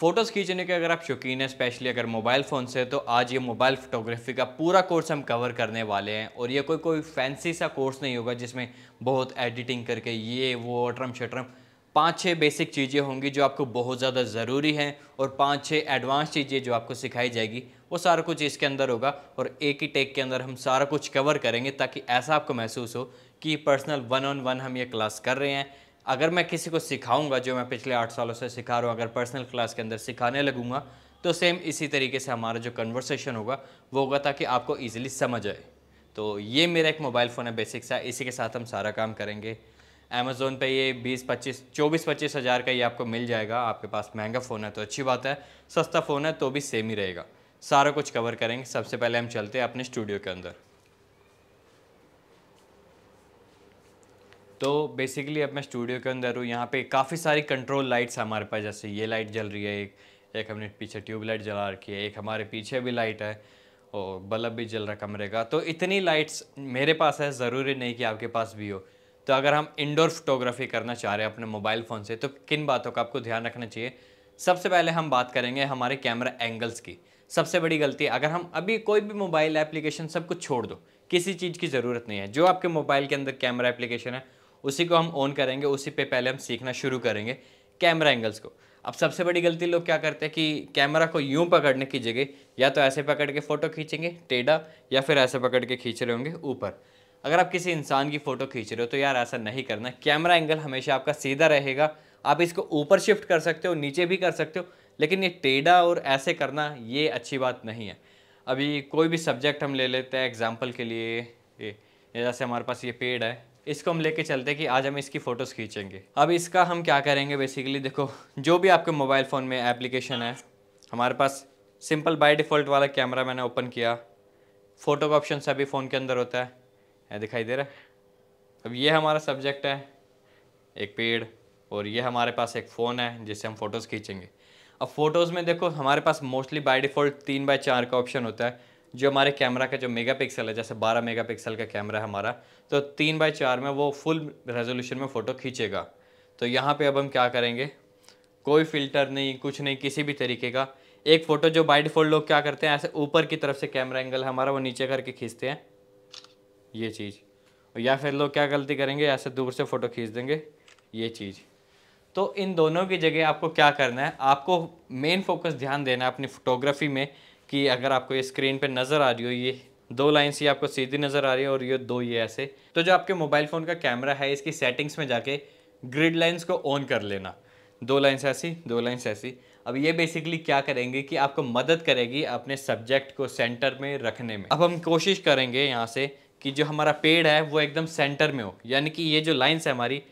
photos खींचने के अगर आप शौकीन हैं स्पेशली अगर मोबाइल फ़ोन से तो आज ये मोबाइल फोटोग्राफी का पूरा कोर्स हम कवर करने वाले हैं और ये कोई कोई फैंसी सा कोर्स नहीं होगा जिसमें बहुत एडिटिंग करके ये वो ट्रम शटरम पाँच छः बेसिक चीज़ें होंगी जो आपको बहुत ज़्यादा ज़रूरी हैं और पाँच छः एडवांस चीज़ें जो आपको सिखाई जाएगी वो सारा कुछ इसके अंदर होगा और एक ही टेक के अंदर हम सारा कुछ कवर करेंगे ताकि ऐसा आपको महसूस हो कि पर्सनल वन ऑन वन हम ये क्लास कर रहे हैं अगर मैं किसी को सिखाऊंगा जो मैं पिछले आठ सालों से सिखा रहा हूँ अगर पर्सनल क्लास के अंदर सिखाने लगूंगा तो सेम इसी तरीके से हमारा जो कन्वर्सेशन होगा वो होगा ताकि आपको ईजिली समझ आए तो ये मेरा एक मोबाइल फ़ोन है बेसिक सा इसी के साथ हम सारा काम करेंगे अमेज़ोन पे ये 20 25 24 पच्चीस हज़ार का ये आपको मिल जाएगा आपके पास महंगा फ़ोन है तो अच्छी बात है सस्ता फ़ोन है तो भी सेम ही रहेगा सारा कुछ कवर करेंगे सबसे पहले हम चलते हैं अपने स्टूडियो के अंदर तो बेसिकली अब मैं स्टूडियो के अंदर हूँ यहाँ पे काफ़ी सारी कंट्रोल लाइट्स हमारे पास जैसे ये लाइट जल रही है एक एक हमने पीछे ट्यूबलाइट जला रखी है एक हमारे पीछे भी लाइट है और बल्ब भी जल रहा है कमरे का तो इतनी लाइट्स मेरे पास है ज़रूरी नहीं कि आपके पास भी हो तो अगर हम इंडोर फोटोग्राफी करना चाह रहे हैं अपने मोबाइल फ़ोन से तो किन बातों का आपको ध्यान रखना चाहिए सबसे पहले हम बात करेंगे हमारे कैमरा एंगल्स की सबसे बड़ी गलती अगर हम अभी कोई भी मोबाइल एप्लीकेशन सब कुछ छोड़ दो किसी चीज़ की ज़रूरत नहीं है जो आपके मोबाइल के अंदर कैमरा एप्लीकेशन है उसी को हम ऑन करेंगे उसी पे पहले हम सीखना शुरू करेंगे कैमरा एंगल्स को अब सबसे बड़ी गलती लोग क्या करते हैं कि कैमरा को यूं पकड़ने की जगह या तो ऐसे पकड़ के फ़ोटो खींचेंगे टेढ़ा या फिर ऐसे पकड़ के खींच रहे होंगे ऊपर अगर आप किसी इंसान की फ़ोटो खींच रहे हो तो यार ऐसा नहीं करना कैमरा एंगल हमेशा आपका सीधा रहेगा आप इसको ऊपर शिफ्ट कर सकते हो नीचे भी कर सकते हो लेकिन ये टेढ़ा और ऐसे करना ये अच्छी बात नहीं है अभी कोई भी सब्जेक्ट हम ले लेते हैं एग्जाम्पल के लिए ये जैसे हमारे पास ये पेड़ है इसको हम लेके चलते हैं कि आज हम इसकी फ़ोटोज़ खींचेंगे अब इसका हम क्या करेंगे बेसिकली देखो जो भी आपके मोबाइल फ़ोन में एप्लीकेशन है हमारे पास सिंपल बाय डिफ़ॉल्ट वाला कैमरा मैंने ओपन किया फ़ोटो का ऑप्शन सभी फ़ोन के अंदर होता है दिखाई दे रहा है अब ये हमारा सब्जेक्ट है एक पेड़ और ये हमारे पास एक फ़ोन है जिससे हम फ़ोटोज़ खींचेंगे अब फ़ोटोज़ में देखो हमारे पास मोस्टली बाय डिफ़ॉल्ट तीन बाय चार का ऑप्शन होता है जो हमारे कैमरा का जो मेगापिक्सल है जैसे 12 मेगापिक्सल का कैमरा है हमारा तो तीन बाई चार में वो फुल रेजोल्यूशन में फ़ोटो खींचेगा तो यहाँ पे अब हम क्या करेंगे कोई फिल्टर नहीं कुछ नहीं किसी भी तरीके का एक फ़ोटो जो बाई डिफ़ॉल्ट लोग क्या करते हैं ऐसे ऊपर की तरफ से कैमरा एंगल हमारा वो नीचे करके खींचते हैं ये चीज़ या फिर लोग क्या गलती करेंगे ऐसे दूर से फ़ोटो खींच देंगे ये चीज़ तो इन दोनों की जगह आपको क्या करना है आपको मेन फोकस ध्यान देना है अपनी फोटोग्राफी में कि अगर आपको ये स्क्रीन पे नज़र आ रही हो ये दो लाइन्स ये आपको सीधी नज़र आ रही है और ये दो ये ऐसे तो जो आपके मोबाइल फ़ोन का कैमरा है इसकी सेटिंग्स में जाके ग्रिड लाइन्स को ऑन कर लेना दो लाइन्स ऐसी दो लाइन्स ऐसी अब ये बेसिकली क्या करेंगे कि आपको मदद करेगी अपने सब्जेक्ट को सेंटर में रखने में अब हम कोशिश करेंगे यहाँ से कि जो हमारा पेड़ है वो एकदम सेंटर में हो यानी कि ये जो लाइन्स है हमारी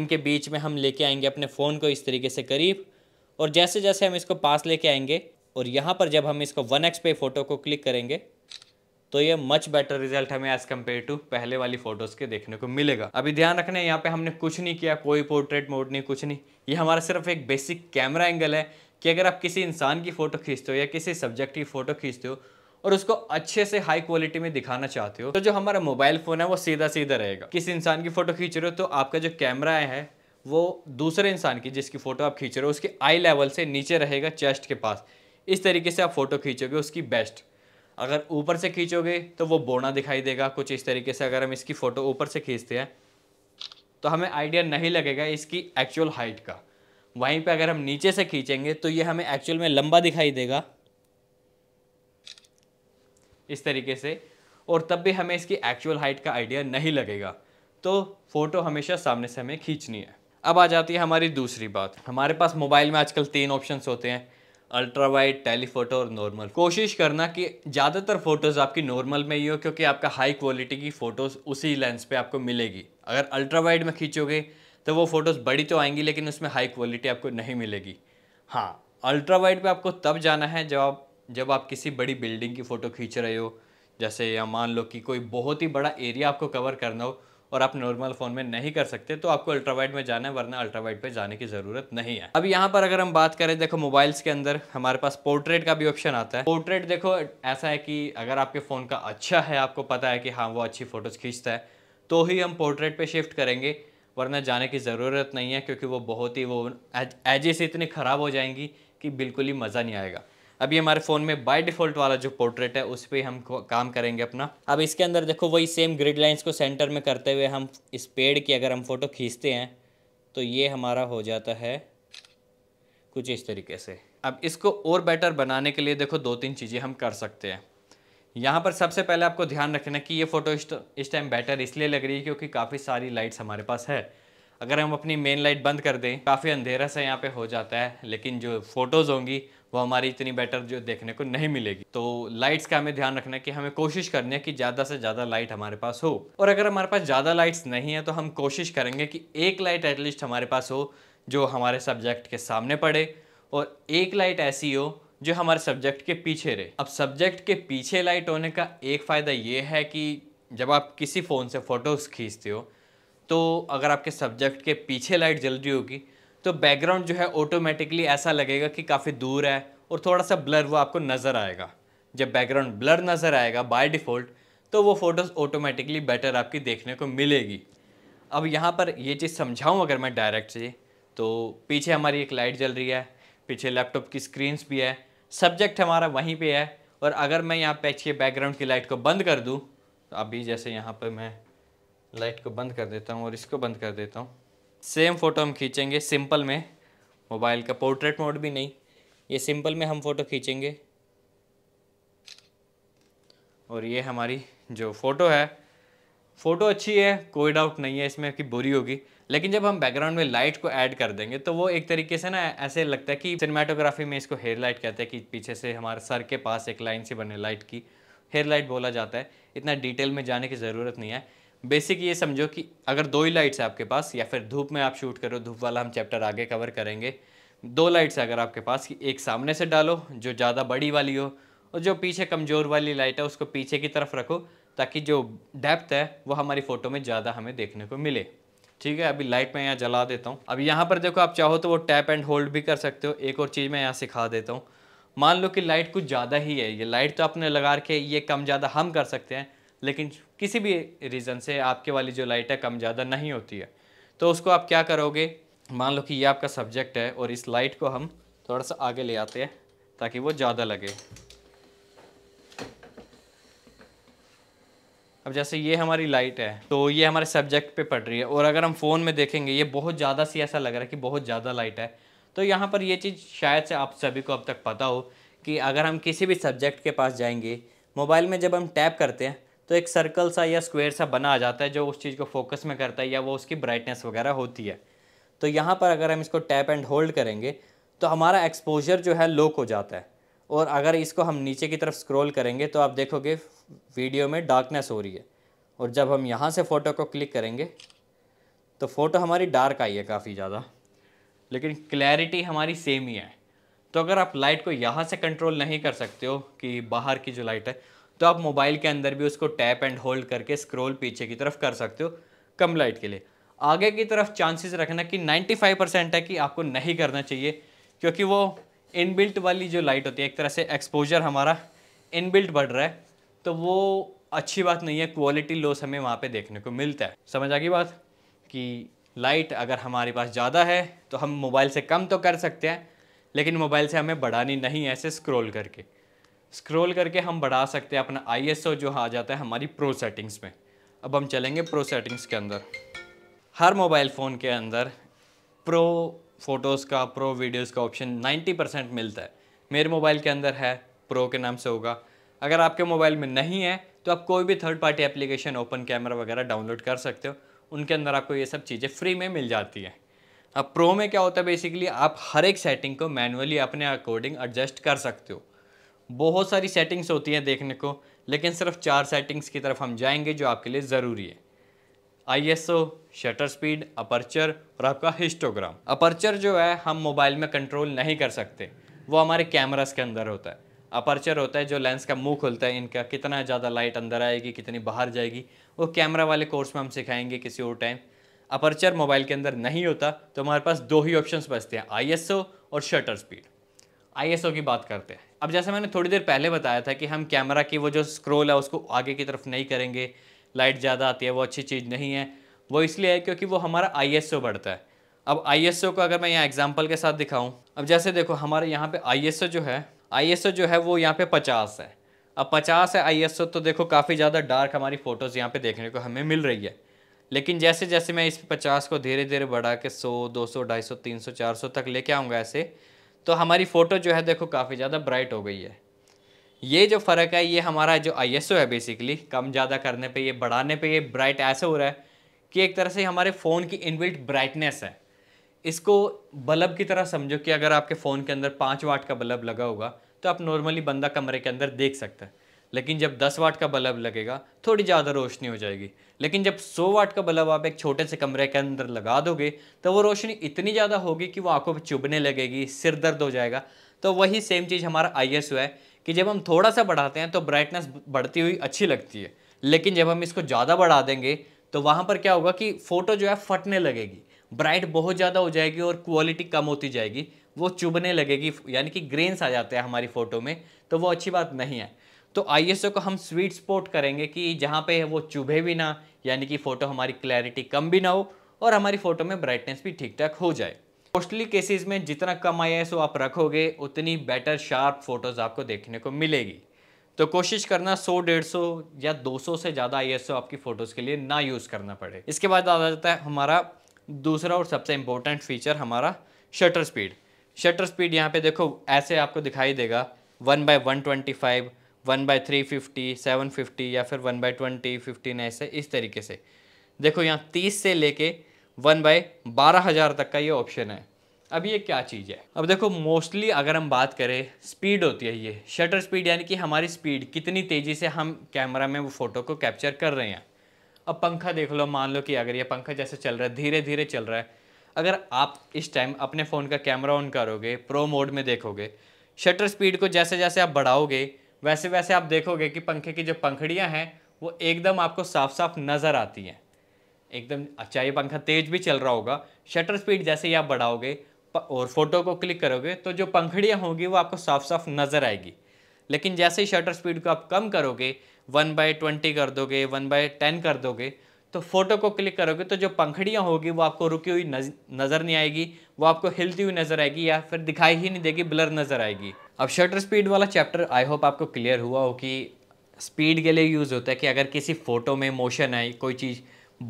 इनके बीच में हम लेके आएंगे अपने फ़ोन को इस तरीके से करीब और जैसे जैसे हम इसको पास लेके आएंगे और यहाँ पर जब हम इसको वन एक्स पे फ़ोटो को क्लिक करेंगे तो ये मच बेटर रिजल्ट हमें एज कम्पेयर टू पहले वाली फोटोज के देखने को मिलेगा अभी ध्यान रखना है यहाँ पे हमने कुछ नहीं किया कोई पोर्ट्रेट मोड नहीं कुछ नहीं ये हमारा सिर्फ एक बेसिक कैमरा एंगल है कि अगर आप किसी इंसान की फ़ोटो खींचते हो या किसी सब्जेक्ट की फ़ोटो खींचते हो और उसको अच्छे से हाई क्वालिटी में दिखाना चाहते हो तो जो हमारा मोबाइल फ़ोन है वो सीधा सीधा रहेगा किसी इंसान की फ़ोटो खींच रहे हो तो आपका जो कैमरा है वो दूसरे इंसान की जिसकी फ़ोटो आप खींच रहे हो उसके आई लेवल से नीचे रहेगा चेस्ट के पास इस तरीके से आप फ़ोटो खींचोगे उसकी बेस्ट अगर ऊपर से खींचोगे तो वो बोना दिखाई देगा कुछ इस तरीके से अगर हम इसकी फ़ोटो ऊपर से खींचते हैं तो हमें आइडिया नहीं लगेगा इसकी एक्चुअल हाइट का वहीं पे अगर हम नीचे से खींचेंगे तो ये हमें एक्चुअल में लंबा दिखाई देगा इस तरीके से और तब भी हमें इसकी एक्चुअल हाइट का आइडिया नहीं लगेगा तो फ़ोटो हमेशा सामने से हमें खींचनी है अब आ जाती है हमारी दूसरी बात हमारे पास मोबाइल में आजकल तीन ऑप्शंस होते हैं अल्ट्रा वाइड टेलीफोटो और नॉर्मल कोशिश करना कि ज़्यादातर फ़ोटोज़ आपकी नॉर्मल में ही हो क्योंकि आपका हाई क्वालिटी की फ़ोटोज़ उसी लेंस पे आपको मिलेगी अगर अल्ट्रा वाइड में खींचोगे तो वो फ़ोटोज़ बड़ी तो आएंगी लेकिन उसमें हाई क्वालिटी आपको नहीं मिलेगी हाँ अल्ट्रा वाइड पर आपको तब जाना है जब आप जब आप किसी बड़ी बिल्डिंग की फ़ोटो खींच रहे हो जैसे या मान लो कि कोई बहुत ही बड़ा एरिया आपको कवर करना हो और आप नॉर्मल फ़ोन में नहीं कर सकते तो आपको अल्ट्रावाइड में जाना है वरना अल्ट्रावाइड पे जाने की ज़रूरत नहीं है अब यहाँ पर अगर हम बात करें देखो मोबाइल्स के अंदर हमारे पास पोर्ट्रेट का भी ऑप्शन आता है पोर्ट्रेट देखो ऐसा है कि अगर आपके फ़ोन का अच्छा है आपको पता है कि हाँ वो अच्छी फ़ोटोज़ खींचता है तो ही हम पोर्ट्रेट पर शिफ्ट करेंगे वरना जाने की ज़रूरत नहीं है क्योंकि वो बहुत ही वो एजेस इतनी ख़राब हो जाएंगी कि बिल्कुल ही मज़ा नहीं आएगा अभी हमारे फ़ोन में बाय डिफ़ॉल्ट वाला जो पोर्ट्रेट है उस पर हम काम करेंगे अपना अब इसके अंदर देखो वही सेम ग्रिड लाइन्स को सेंटर में करते हुए हम इस पेड़ की अगर हम फ़ोटो खींचते हैं तो ये हमारा हो जाता है कुछ इस तरीके से अब इसको और बेटर बनाने के लिए देखो दो तीन चीज़ें हम कर सकते हैं यहाँ पर सबसे पहले आपको ध्यान रखना कि ये फ़ोटो इस टाइम बेटर इसलिए लग रही है क्योंकि काफ़ी सारी लाइट्स हमारे पास है अगर हम अपनी मेन लाइट बंद कर दें काफ़ी अंधेरा सा यहाँ पे हो जाता है लेकिन जो फ़ोटोज़ होंगी वो हमारी इतनी बेटर जो देखने को नहीं मिलेगी तो लाइट्स का हमें ध्यान रखना है कि हमें कोशिश करनी है कि ज़्यादा से ज़्यादा लाइट हमारे पास हो और अगर हमारे पास ज़्यादा लाइट्स नहीं है तो हम कोशिश करेंगे कि एक लाइट एटलीस्ट हमारे पास हो जो हमारे सब्जेक्ट के सामने पड़े और एक लाइट ऐसी हो जो हमारे सब्जेक्ट के पीछे रहे अब सब्जेक्ट के पीछे लाइट होने का एक फ़ायदा ये है कि जब आप किसी फ़ोन से फ़ोटोज़ खींचते हो तो अगर आपके सब्जेक्ट के पीछे लाइट जल रही होगी तो बैकग्राउंड जो है ऑटोमेटिकली ऐसा लगेगा कि काफ़ी दूर है और थोड़ा सा ब्लर वो आपको नज़र आएगा जब बैकग्राउंड ब्लर नज़र आएगा बाय डिफ़ॉल्ट तो वो फ़ोटोज़ ऑटोमेटिकली बेटर आपकी देखने को मिलेगी अब यहाँ पर ये चीज़ समझाऊँ अगर मैं डायरेक्ट से तो पीछे हमारी एक लाइट जल रही है पीछे लैपटॉप की स्क्रीन्स भी है सब्जेक्ट हमारा वहीं पर है और अगर मैं यहाँ पे अच्छी बैकग्राउंड की लाइट को बंद कर दूँ तो अभी जैसे यहाँ पर मैं लाइट को बंद कर देता हूँ और इसको बंद कर देता हूँ सेम फ़ोटो हम खींचेंगे सिंपल में मोबाइल का पोर्ट्रेट मोड भी नहीं ये सिंपल में हम फ़ोटो खींचेंगे और ये हमारी जो फ़ोटो है फ़ोटो अच्छी है कोई डाउट नहीं है इसमें कि बुरी होगी लेकिन जब हम बैकग्राउंड में लाइट को ऐड कर देंगे तो वो एक तरीके से ना ऐसे लगता है कि सिनेमाटोग्राफी में इसको हेयर लाइट कहते हैं कि पीछे से हमारे सर के पास एक लाइन से बने लाइट की हेयर लाइट बोला जाता है इतना डिटेल में जाने की ज़रूरत नहीं है बेसिक ये समझो कि अगर दो ही लाइट्स है आपके पास या फिर धूप में आप शूट करो धूप वाला हम चैप्टर आगे कवर करेंगे दो लाइट्स अगर आपके पास कि एक सामने से डालो जो ज़्यादा बड़ी वाली हो और जो पीछे कमज़ोर वाली लाइट है उसको पीछे की तरफ रखो ताकि जो डेप्थ है वो हमारी फ़ोटो में ज़्यादा हमें देखने को मिले ठीक है अभी लाइट मैं यहाँ जला देता हूँ अब यहाँ पर देखो आप चाहो तो वो टैप एंड होल्ड भी कर सकते हो एक और चीज़ मैं यहाँ सिखा देता हूँ मान लो कि लाइट कुछ ज़्यादा ही है ये लाइट तो आपने लगा के ये कम ज़्यादा हम कर सकते हैं लेकिन किसी भी रीज़न से आपके वाली जो लाइट है कम ज़्यादा नहीं होती है तो उसको आप क्या करोगे मान लो कि ये आपका सब्जेक्ट है और इस लाइट को हम थोड़ा सा आगे ले आते हैं ताकि वो ज़्यादा लगे अब जैसे ये हमारी लाइट है तो ये हमारे सब्जेक्ट पे पड़ रही है और अगर हम फ़ोन में देखेंगे ये बहुत ज़्यादा सी ऐसा लग रहा है कि बहुत ज़्यादा लाइट है तो यहाँ पर ये चीज़ शायद से आप सभी को अब तक पता हो कि अगर हम किसी भी सब्जेक्ट के पास जाएंगे मोबाइल में जब हम टैप करते हैं तो एक सर्कल सा या स्क्वायर सा बना आ जाता है जो उस चीज़ को फोकस में करता है या वो उसकी ब्राइटनेस वगैरह होती है तो यहाँ पर अगर हम इसको टैप एंड होल्ड करेंगे तो हमारा एक्सपोजर जो है लो हो जाता है और अगर इसको हम नीचे की तरफ स्क्रोल करेंगे तो आप देखोगे वीडियो में डार्कनेस हो रही है और जब हम यहाँ से फ़ोटो को क्लिक करेंगे तो फ़ोटो हमारी डार्क आई है काफ़ी ज़्यादा लेकिन क्लैरिटी हमारी सेम ही है तो अगर आप लाइट को यहाँ से कंट्रोल नहीं कर सकते हो कि बाहर की जो लाइट है तो आप मोबाइल के अंदर भी उसको टैप एंड होल्ड करके स्क्रोल पीछे की तरफ कर सकते हो कम लाइट के लिए आगे की तरफ चांसेस रखना कि 95 परसेंट है कि आपको नहीं करना चाहिए क्योंकि वो इनबिल्ट वाली जो लाइट होती है एक तरह से एक्सपोजर हमारा इनबिल्ट बढ़ रहा है तो वो अच्छी बात नहीं है क्वालिटी लॉस हमें वहाँ पे देखने को मिलता है समझ आ गई बात कि लाइट अगर हमारे पास ज़्यादा है तो हम मोबाइल से कम तो कर सकते हैं लेकिन मोबाइल से हमें बढ़ानी नहीं है ऐसे स्क्रोल करके स्क्रॉल करके हम बढ़ा सकते हैं अपना आई जो आ जाता है हमारी प्रो सेटिंग्स में अब हम चलेंगे प्रो सेटिंग्स के अंदर हर मोबाइल फ़ोन के अंदर प्रो फ़ोटोज़ का प्रो वीडियोज़ का ऑप्शन 90 परसेंट मिलता है मेरे मोबाइल के अंदर है प्रो के नाम से होगा अगर आपके मोबाइल में नहीं है तो आप कोई भी third party application open camera वगैरह डाउनलोड कर सकते हो उनके अंदर आपको ये सब चीज़ें फ्री में मिल जाती हैं अब प्रो में क्या होता है बेसिकली आप हर एक सेटिंग को मैनुअली अपने अकॉर्डिंग एडजस्ट कर सकते हो बहुत सारी सेटिंग्स होती हैं देखने को लेकिन सिर्फ चार सेटिंग्स की तरफ हम जाएंगे जो आपके लिए ज़रूरी है आईएसओ, शटर स्पीड अपर्चर और आपका हिस्टोग्राम अपर्चर जो है हम मोबाइल में कंट्रोल नहीं कर सकते वो हमारे कैमरास के अंदर होता है अपर्चर होता है जो लेंस का मुँह खुलता है इनका कितना ज़्यादा लाइट अंदर आएगी कितनी बाहर जाएगी वो कैमरा वाले कोर्स में हम सिखाएंगे किसी और टाइम अपर्चर मोबाइल के अंदर नहीं होता तो हमारे पास दो ही ऑप्शंस बचते हैं आईएसओ और शटर स्पीड आईएसओ की बात करते हैं अब जैसे मैंने थोड़ी देर पहले बताया था कि हम कैमरा की वो जो स्क्रोल है उसको आगे की तरफ नहीं करेंगे लाइट ज़्यादा आती है वो अच्छी चीज़ नहीं है वो इसलिए है क्योंकि वो हमारा आई बढ़ता है अब आई को अगर मैं यहाँ एग्जाम्पल के साथ दिखाऊँ अब जैसे देखो हमारे यहाँ पर आई जो है आई जो है वो यहाँ पर पचास है अब पचास है आई तो देखो काफ़ी ज़्यादा डार्क हमारी फ़ोटोज़ यहाँ पे देखने को हमें मिल रही है लेकिन जैसे जैसे मैं इस पचास को धीरे धीरे बढ़ा के सौ दो सौ ढाई सौ तीन सौ चार सौ तक लेके आऊँगा ऐसे तो हमारी फ़ोटो जो है देखो काफ़ी ज़्यादा ब्राइट हो गई है ये जो फ़र्क है ये हमारा जो आई है बेसिकली कम ज़्यादा करने पर ये बढ़ाने पर ये ब्राइट ऐसे हो रहा है कि एक तरह से हमारे फ़ोन की इनबिल्ट ब्राइटनेस है इसको बल्ब की तरह समझो कि अगर आपके फ़ोन के अंदर पाँच वाट का बल्ब लगा होगा तो आप नॉर्मली बंदा कमरे के अंदर देख सकते हैं लेकिन जब 10 वाट का बल्ब लगेगा थोड़ी ज़्यादा रोशनी हो जाएगी लेकिन जब 100 वाट का बल्ब आप एक छोटे से कमरे के अंदर लगा दोगे तो वो रोशनी इतनी ज़्यादा होगी कि वो आंखों पर चुभने लगेगी सिर दर्द हो जाएगा तो वही सेम चीज़ हमारा आई है कि जब हम थोड़ा सा बढ़ाते हैं तो ब्राइटनेस बढ़ती हुई अच्छी लगती है लेकिन जब हम इसको ज़्यादा बढ़ा देंगे तो वहाँ पर क्या होगा कि फ़ोटो जो है फटने लगेगी ब्राइट बहुत ज़्यादा हो जाएगी और क्वालिटी कम होती जाएगी वो चुभने लगेगी यानी कि ग्रेन्स आ जाते हैं हमारी फ़ोटो में तो वो अच्छी बात नहीं है तो आई को हम स्वीट स्पोर्ट करेंगे कि जहाँ पे वो चुभे भी ना यानी कि फ़ोटो हमारी क्लैरिटी कम भी ना हो और हमारी फ़ोटो में ब्राइटनेस भी ठीक ठाक हो जाए मोस्टली केसेस में जितना कम आई एस आप रखोगे उतनी बेटर शार्प फोटोज़ आपको देखने को मिलेगी तो कोशिश करना 100 सौ या 200 से ज़्यादा आई आपकी फ़ोटोज़ के लिए ना यूज़ करना पड़े इसके बाद आ जाता है हमारा दूसरा और सबसे इम्पोर्टेंट फीचर हमारा शटर स्पीड शटर स्पीड यहाँ पे देखो ऐसे आपको दिखाई देगा one by one twenty five one by three fifty seven fifty या फिर वन बाई ट्वेंटी फिफ्टीन ऐसे इस तरीके से देखो यहाँ तीस से लेके वन बाई बारह हज़ार तक का ये ऑप्शन है अब ये क्या चीज़ है अब देखो मोस्टली अगर हम बात करें स्पीड होती है ये शटर स्पीड यानी कि हमारी स्पीड कितनी तेज़ी से हम कैमरा में वो फ़ोटो को कैप्चर कर रहे हैं अब पंखा देख लो मान लो कि अगर ये पंखा जैसे चल रहा है धीरे धीरे चल रहा है अगर आप इस टाइम अपने फ़ोन का कैमरा ऑन करोगे प्रो मोड में देखोगे शटर स्पीड को जैसे जैसे आप बढ़ाओगे वैसे वैसे आप देखोगे कि पंखे की जो पंखड़ियाँ हैं वो एकदम आपको साफ साफ नज़र आती हैं एकदम अच्छा ये पंखा तेज भी चल रहा होगा शटर स्पीड जैसे ही आप बढ़ाओगे और फोटो को क्लिक करोगे तो जो पंखड़ियाँ होंगी वो आपको साफ साफ नज़र आएगी लेकिन जैसे ही शटर स्पीड को आप कम करोगे वन बाय ट्वेंटी कर दोगे वन बाय टेन कर दोगे तो फोटो को क्लिक करोगे तो जो पंखड़ियाँ होगी वो आपको रुकी हुई नज़र नहीं आएगी वो आपको हिलती हुई नज़र आएगी या फिर दिखाई ही नहीं देगी ब्लर नज़र आएगी अब शटर स्पीड वाला चैप्टर आई होप आपको क्लियर हुआ हो कि स्पीड के लिए यूज़ होता है कि अगर किसी फ़ोटो में मोशन है कोई चीज़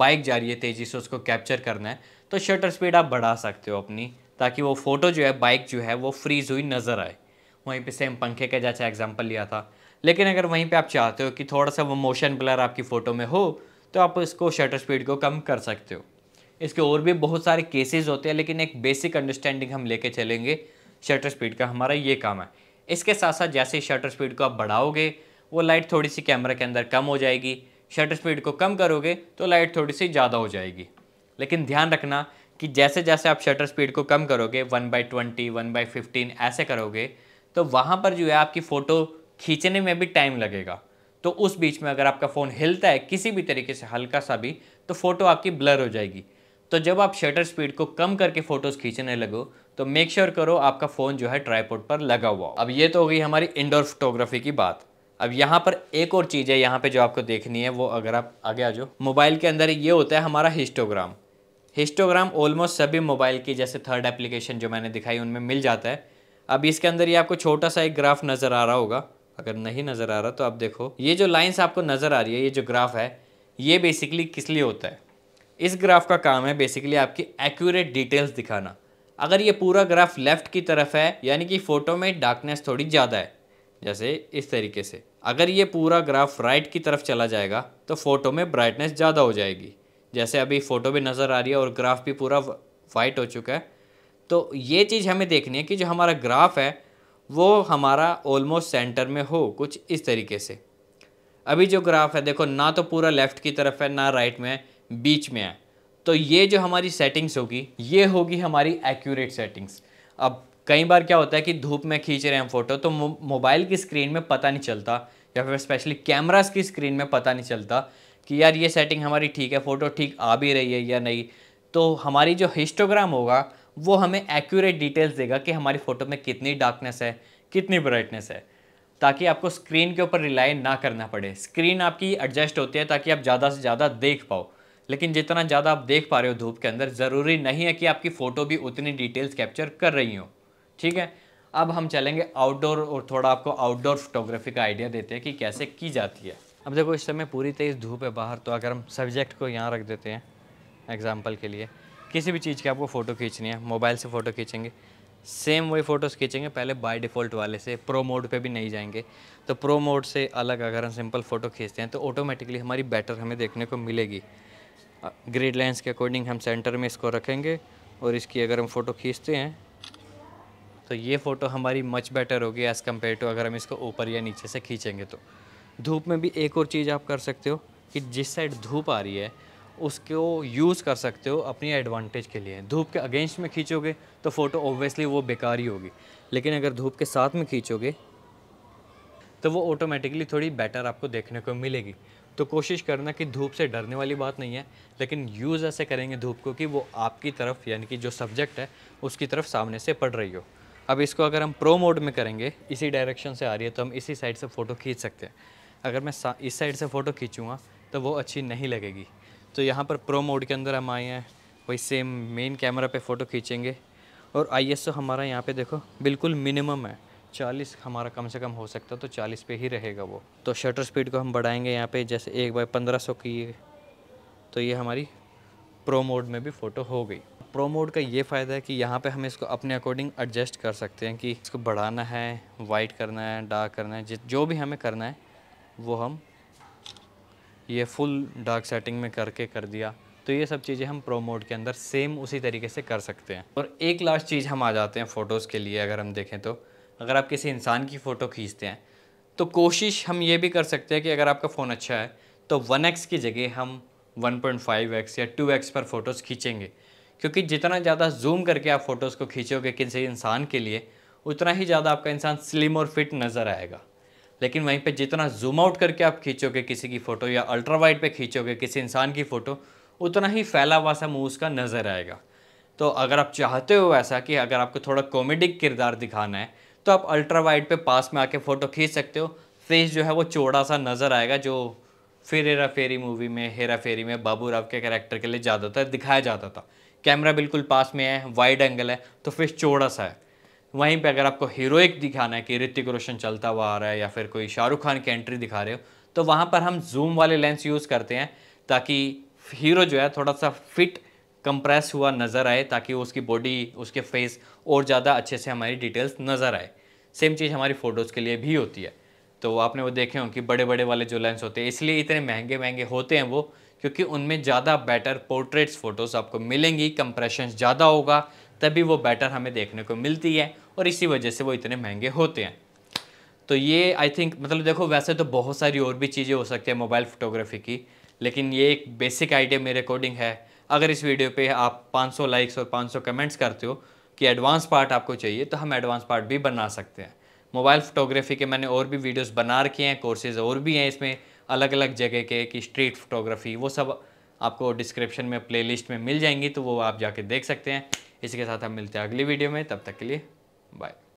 बाइक जा रही है तेज़ी से उसको कैप्चर करना है तो शटर स्पीड आप बढ़ा सकते हो अपनी ताकि वो फ़ोटो जो है बाइक जो है वो फ्रीज़ हुई नज़र आए वहीं पे सेम पंखे का जैसा एग्जांपल लिया था लेकिन अगर वहीं पे आप चाहते हो कि थोड़ा सा वो मोशन ब्लर आपकी फ़ोटो में हो तो आप इसको शटर स्पीड को कम कर सकते हो इसके और भी बहुत सारे केसेस होते हैं लेकिन एक बेसिक अंडरस्टैंडिंग हम लेके चलेंगे शटर स्पीड का हमारा ये काम है इसके साथ साथ जैसे ही शटर स्पीड को आप बढ़ाओगे वो लाइट थोड़ी सी कैमरा के अंदर कम हो जाएगी शटर स्पीड को कम करोगे तो लाइट थोड़ी सी ज़्यादा हो जाएगी लेकिन ध्यान रखना कि जैसे जैसे आप शटर स्पीड को कम करोगे one by twenty one by fifteen ऐसे करोगे तो वहाँ पर जो है आपकी फ़ोटो खींचने में भी टाइम लगेगा तो उस बीच में अगर आपका फ़ोन हिलता है किसी भी तरीके से हल्का सा भी तो फ़ोटो आपकी ब्लर हो जाएगी तो जब आप शटर स्पीड को कम करके फ़ोटोज़ खींचने लगो तो मेक श्योर sure करो आपका फ़ोन जो है ट्राईपोर्ट पर लगा हुआ अब ये तो हो गई हमारी इंडोर फोटोग्राफी की बात अब यहाँ पर एक और चीज़ है यहाँ पे जो आपको देखनी है वो अगर आप आगे आ जाओ मोबाइल के अंदर ये होता है हमारा हिस्टोग्राम हिस्टोग्राम ऑलमोस्ट सभी मोबाइल की जैसे थर्ड एप्लीकेशन जो मैंने दिखाई उनमें मिल जाता है अब इसके अंदर ये आपको छोटा सा एक ग्राफ नज़र आ रहा होगा अगर नहीं नज़र आ रहा तो आप देखो ये जो लाइन्स आपको नज़र आ रही है ये जो ग्राफ है ये बेसिकली किस लिए होता है इस ग्राफ का काम है बेसिकली आपकी एक्यूरेट डिटेल्स दिखाना अगर ये पूरा ग्राफ लेफ़्ट की तरफ है यानी कि फ़ोटो में डार्कनेस थोड़ी ज़्यादा है जैसे इस तरीके से अगर ये पूरा ग्राफ राइट की तरफ चला जाएगा तो फ़ोटो में ब्राइटनेस ज़्यादा हो जाएगी जैसे अभी फ़ोटो भी नज़र आ रही है और ग्राफ भी पूरा वाइट हो चुका है तो ये चीज़ हमें देखनी है कि जो हमारा ग्राफ है वो हमारा ऑलमोस्ट सेंटर में हो कुछ इस तरीके से अभी जो ग्राफ है देखो ना तो पूरा लेफ़्ट की तरफ है ना राइट में है बीच में है तो ये जो हमारी सेटिंग्स होगी ये होगी हमारी एक्यूरेट सेटिंग्स अब कई बार क्या होता है कि धूप में खींच रहे हैं फ़ोटो तो मोबाइल की स्क्रीन में पता नहीं चलता या फिर स्पेशली कैमरास की स्क्रीन में पता नहीं चलता कि यार ये सेटिंग हमारी ठीक है फ़ोटो ठीक आ भी रही है या नहीं तो हमारी जो हिस्टोग्राम होगा वो हमें एक्यूरेट डिटेल्स देगा कि हमारी फ़ोटो में कितनी डार्कनेस है कितनी ब्राइटनेस है ताकि आपको स्क्रीन के ऊपर रिलाई ना करना पड़े स्क्रीन आपकी एडजस्ट होती है ताकि आप ज़्यादा से ज़्यादा देख पाओ लेकिन जितना ज़्यादा आप देख पा रहे हो धूप के अंदर ज़रूरी नहीं है कि आपकी फ़ोटो भी उतनी डिटेल्स कैप्चर कर रही हो ठीक है अब हम चलेंगे आउटडोर और थोड़ा आपको आउटडोर फोटोग्राफी का आइडिया देते हैं कि कैसे की जाती है अब देखो इस समय पूरी तेज़ धूप है बाहर तो अगर हम सब्जेक्ट को यहाँ रख देते हैं एग्ज़ाम्पल के लिए किसी भी चीज़ की आपको फ़ोटो खींचनी है मोबाइल से फ़ोटो खींचेंगे सेम वही फ़ोटोज़ खींचेंगे पहले बाय डिफ़ॉल्ट वाले से प्रो मोड पे भी नहीं जाएंगे तो प्रो मोड से अलग अगर हम सिंपल फ़ोटो खींचते हैं तो ऑटोमेटिकली हमारी बेटर हमें देखने को मिलेगी ग्रेड लाइन्स के अकॉर्डिंग हम सेंटर में इसको रखेंगे और इसकी अगर हम फ़ोटो खींचते हैं तो ये फ़ोटो हमारी मच बेटर होगी एज़ कम्पेयर टू अगर हम इसको ऊपर या नीचे से खींचेंगे तो धूप में भी एक और चीज़ आप कर सकते हो कि जिस साइड धूप आ रही है उसको यूज़ कर सकते हो अपनी एडवांटेज के लिए धूप के अगेंस्ट में खींचोगे तो फ़ोटो ऑब्वियसली वो बेकार ही होगी लेकिन अगर धूप के साथ में खींचोगे तो वो ऑटोमेटिकली थोड़ी बेटर आपको देखने को मिलेगी तो कोशिश करना कि धूप से डरने वाली बात नहीं है लेकिन यूज़ ऐसे करेंगे धूप को कि वो आपकी तरफ यानी कि जो सब्जेक्ट है उसकी तरफ सामने से पड़ रही हो अब इसको अगर हम प्रो मोड में करेंगे इसी डायरेक्शन से आ रही है तो हम इसी साइड से फ़ोटो खींच सकते हैं अगर मैं इस साइड से फ़ोटो खींचूँगा तो वो अच्छी नहीं लगेगी तो यहाँ पर प्रो मोड के अंदर हम आए हैं वही सेम मेन कैमरा पे फ़ोटो खींचेंगे और आईएसओ हमारा यहाँ पे देखो बिल्कुल मिनिमम है चालीस हमारा कम से कम हो सकता है तो चालीस पे ही रहेगा वो तो शटर स्पीड को हम बढ़ाएंगे यहाँ पे जैसे एक बाई पंद्रह सौ की तो ये हमारी प्रो मोड में भी फ़ोटो हो गई प्रो मोड का ये फ़ायदा है कि यहाँ पे हम इसको अपने अकॉर्डिंग एडजस्ट कर सकते हैं कि इसको बढ़ाना है वाइट करना है डार्क करना है जिस जो भी हमें करना है वो हम ये फुल डार्क सेटिंग में करके कर दिया तो ये सब चीज़ें हम प्रोमोड के अंदर सेम उसी तरीके से कर सकते हैं और एक लास्ट चीज़ हम आ जाते हैं फ़ोटोज़ के लिए अगर हम देखें तो अगर आप किसी इंसान की फ़ोटो खींचते हैं तो कोशिश हम ये भी कर सकते हैं कि अगर आपका फ़ोन अच्छा है तो एक्स की जगह हम एक्स या एक्स पर फ़ोटोज़ खींचेंगे क्योंकि जितना ज़्यादा जूम करके आप फ़ोटोज़ को खींचोगे किसी इंसान के लिए उतना ही ज़्यादा आपका इंसान स्लिम और फिट नज़र आएगा लेकिन वहीं पे जितना जूम आउट करके आप खींचोगे किसी की फ़ोटो या अल्ट्रा वाइड पे खींचोगे किसी इंसान की फ़ोटो उतना ही फैला हुआ सा मुँह उसका नज़र आएगा तो अगर आप चाहते हो ऐसा कि अगर आपको थोड़ा कॉमेडिक किरदार दिखाना है तो आप अल्ट्रा वाइड पर पास में आके फ़ोटो खींच सकते हो फेस जो है वो चौड़ा सा नज़र आएगा जो फिर हेरा फेरी मूवी में हेरा फेरी में बाबू राव के कैरेक्टर के लिए ज़्यादातर दिखाया जाता था कैमरा बिल्कुल पास में है वाइड एंगल है तो फिर चौड़ा सा है वहीं पे अगर आपको हीरोइक दिखाना है कि ऋतिक रोशन चलता हुआ आ रहा है या फिर कोई शाहरुख खान की एंट्री दिखा रहे हो तो वहाँ पर हम जूम वाले लेंस यूज़ करते हैं ताकि हीरो जो है थोड़ा सा फिट कंप्रेस हुआ नज़र आए ताकि उसकी बॉडी उसके फेस और ज़्यादा अच्छे से हमारी डिटेल्स नज़र आए सेम चीज़ हमारी फ़ोटोज़ के लिए भी होती है तो आपने वो देखे हों कि बड़े बड़े वाले जो लेंस होते हैं इसलिए इतने महंगे महंगे होते हैं वो क्योंकि उनमें ज़्यादा बेटर पोर्ट्रेट्स फ़ोटोज़ आपको मिलेंगी कंप्रेशन ज़्यादा होगा तभी वो बैटर हमें देखने को मिलती है और इसी वजह से वो इतने महंगे होते हैं तो ये आई थिंक मतलब देखो वैसे तो बहुत सारी और भी चीज़ें हो सकती है मोबाइल फोटोग्राफी की लेकिन ये एक बेसिक आइडिया मेरे अकॉर्डिंग है अगर इस वीडियो पे आप 500 लाइक्स और 500 कमेंट्स करते हो कि एडवांस पार्ट आपको चाहिए तो हम एडवांस पार्ट भी बना सकते हैं मोबाइल फोटोग्राफी के मैंने और भी वीडियोस बना रखे हैं कोर्सेज और भी हैं इसमें अलग अलग जगह के कि स्ट्रीट फोटोग्राफी वो सब आपको डिस्क्रिप्शन में प्ले में मिल जाएंगी तो वो आप जाके देख सकते हैं इसी के साथ हम मिलते हैं अगली वीडियो में तब तक के लिए बाय